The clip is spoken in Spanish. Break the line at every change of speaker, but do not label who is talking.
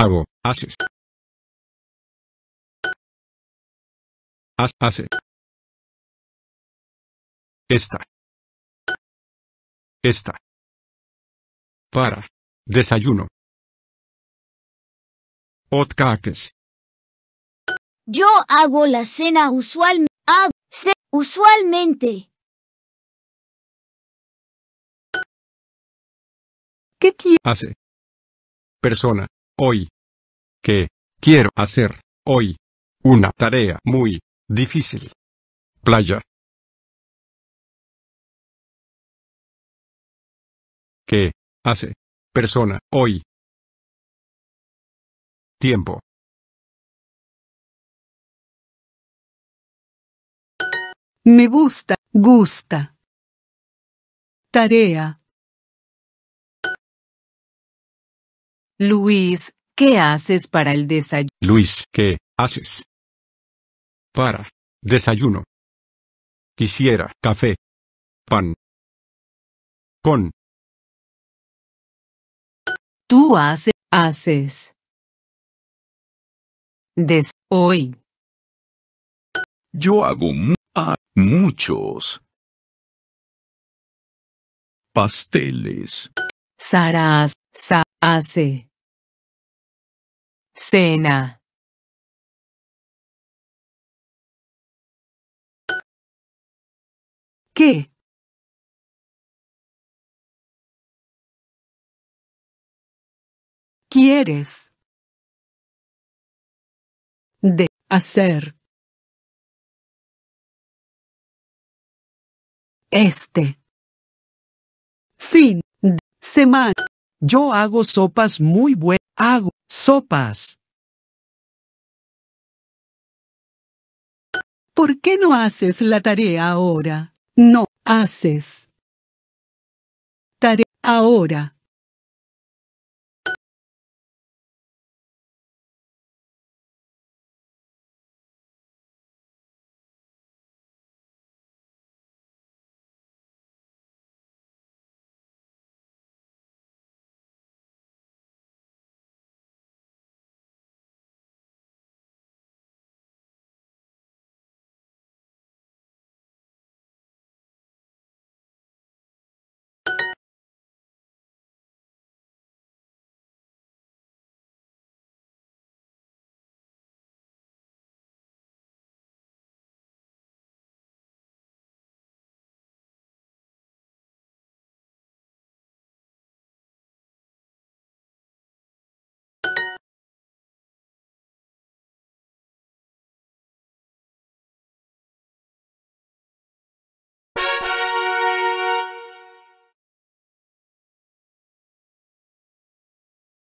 hago, haces, haz, hace, esta, esta, para, desayuno, otcaques. Yo hago la cena usual, hago, sé, usualmente. ¿Qué quiere? Hace. Persona hoy. ¿Qué quiero hacer hoy. Una tarea muy difícil. Playa. ¿Qué hace persona hoy? Tiempo. Me gusta, gusta. Tarea.
Luis ¿Qué haces para el desayuno?
Luis, ¿qué haces? Para. Desayuno. Quisiera café. Pan. Con. Tú haces. haces. Des hoy. Yo hago a muchos. Pasteles.
Sara hace
cena ¿Qué? ¿Quieres? De hacer. Este. Fin. De semana. Yo hago sopas muy buenas. Hago sopas.
¿Por qué no haces la tarea ahora? No haces.
Tarea ahora.